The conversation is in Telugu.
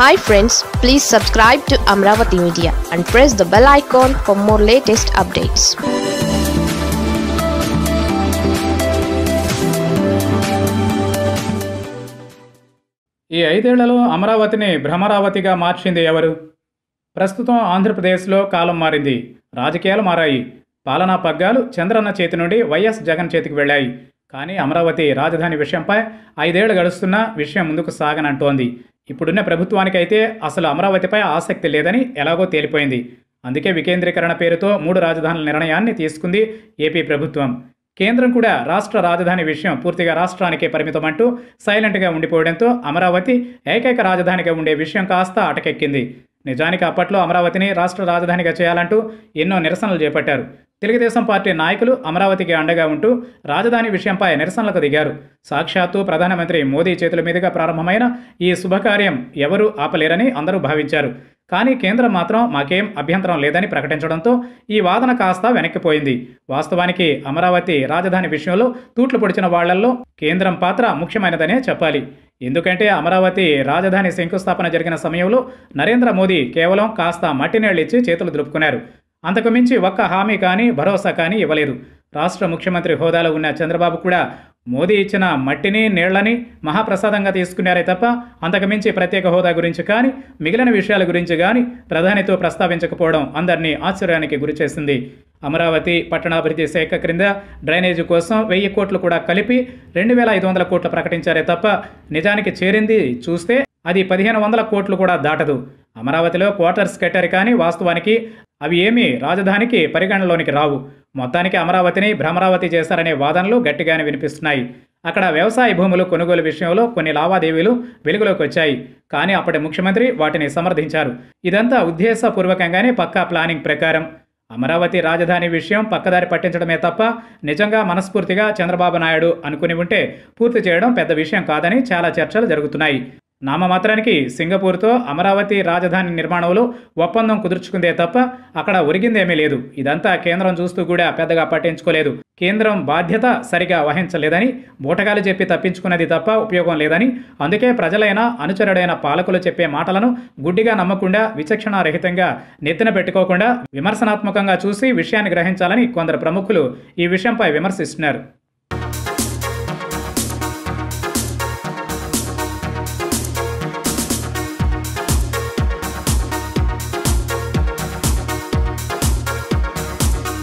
hi friends please subscribe to Amaravati media and press the bell icon for more latest updates ఈ ఐదేళ్లలో అమరావతిని భ్రమరావతిగా మార్చింది ఎవరు ప్రస్తుతం ఆంధ్రప్రదేశ్లో కాలం మారింది రాజకీయాలు మారాయి పాలనా పగ్గాలు చంద్రన్న చేతి నుండి వైఎస్ జగన్ చేతికి వెళ్ళాయి కానీ అమరావతి రాజధాని విషయంపై ఐదేళ్లు గడుస్తున్నా విషయం ముందుకు సాగనంటోంది ఇప్పుడున్న ప్రభుత్వానికైతే అసలు అమరావతిపై ఆసక్తి లేదని ఎలాగో తేలిపోయింది అందుకే వికేంద్రీకరణ పేరుతో మూడు రాజధానుల నిర్ణయాన్ని తీసుకుంది ఏపీ ప్రభుత్వం కేంద్రం కూడా రాష్ట్ర రాజధాని విషయం పూర్తిగా రాష్ట్రానికే పరిమితమంటూ సైలెంట్గా ఉండిపోవడంతో అమరావతి ఏకైక రాజధానిగా ఉండే విషయం కాస్త అటకెక్కింది నిజానికి అప్పట్లో అమరావతిని రాష్ట్ర రాజధానిగా చేయాలంటూ ఎన్నో నిరసనలు చేపట్టారు తెలుగుదేశం పార్టీ నాయకులు అమరావతికి అండగా ఉంటూ రాజధాని విషయంపై నిరసనలకు దిగారు సాక్షాత్తు ప్రధానమంత్రి మోదీ చేతుల మీదుగా ప్రారంభమైన ఈ శుభకార్యం ఎవరూ ఆపలేరని అందరూ భావించారు కానీ కేంద్రం మాత్రం మాకేం అభ్యంతరం లేదని ప్రకటించడంతో ఈ వాదన కాస్త వెనక్కిపోయింది వాస్తవానికి అమరావతి రాజధాని విషయంలో తూట్లు పొడిచిన వాళ్లల్లో కేంద్రం పాత్ర ముఖ్యమైనదనే చెప్పాలి ఎందుకంటే అమరావతి రాజధాని శంకుస్థాపన జరిగిన సమయంలో నరేంద్ర మోదీ కేవలం కాస్త మట్టి ఇచ్చి చేతులు దులుపుకున్నారు అంతకు మించి ఒక్క హామీ కానీ భరోసా కానీ ఇవ్వలేదు రాష్ట్ర ముఖ్యమంత్రి హోదాలో ఉన్న చంద్రబాబు కూడా మోదీ ఇచ్చిన మట్టిని నీళ్లని మహాప్రసాదంగా తీసుకున్నారే తప్ప అంతకుమించి ప్రత్యేక హోదా గురించి కానీ మిగిలిన విషయాల గురించి కానీ ప్రధానితో ప్రస్తావించకపోవడం అందరినీ ఆశ్చర్యానికి గురిచేసింది అమరావతి పట్టణాభివృద్ధి శాఖ క్రింద డ్రైనేజీ కోసం వెయ్యి కోట్లు కూడా కలిపి రెండు వేల ఐదు వందల కోట్లు ప్రకటించారే తప్ప నిజానికి చేరింది చూస్తే అది పదిహేను వందల కోట్లు కూడా దాటదు అమరావతిలో క్వార్టర్స్ కట్టారు కానీ వాస్తవానికి అవి ఏమీ రాజధానికి పరిగణలోనికి రావు మొత్తానికి అమరావతిని భ్రమరావతి చేశారనే వాదనలు గట్టిగానే వినిపిస్తున్నాయి అక్కడ వ్యవసాయ భూములు కొనుగోలు విషయంలో కొన్ని లావాదేవీలు వెలుగులోకి వచ్చాయి కానీ అప్పటి ముఖ్యమంత్రి వాటిని సమర్థించారు ఇదంతా ఉద్దేశపూర్వకంగానే పక్కా ప్లానింగ్ ప్రకారం అమరావతి రాజధాని విషయం పక్కదారి పట్టించడమే తప్ప నిజంగా మనస్ఫూర్తిగా చంద్రబాబు నాయుడు అనుకుని ఉంటే పూర్తి చేయడం పెద్ద విషయం కాదని చాలా చర్చలు జరుగుతున్నాయి నామమాత్రానికి సింగపూర్తో అమరావతి రాజధాని నిర్మాణంలో ఒప్పందం కుదుర్చుకుందే తప్ప అక్కడ ఒరిగిందేమీ లేదు ఇదంతా కేంద్రం చూస్తూ కూడా పెద్దగా పట్టించుకోలేదు కేంద్రం బాధ్యత సరిగా వహించలేదని బూటగాలు చెప్పి తప్పించుకున్నది తప్ప ఉపయోగం లేదని అందుకే ప్రజలైన అనుచరుడైన పాలకులు చెప్పే మాటలను గుడ్డిగా నమ్మకుండా విచక్షణారహితంగా నెత్తిన పెట్టుకోకుండా విమర్శనాత్మకంగా చూసి విషయాన్ని గ్రహించాలని కొందరు ప్రముఖులు ఈ విషయంపై విమర్శిస్తున్నారు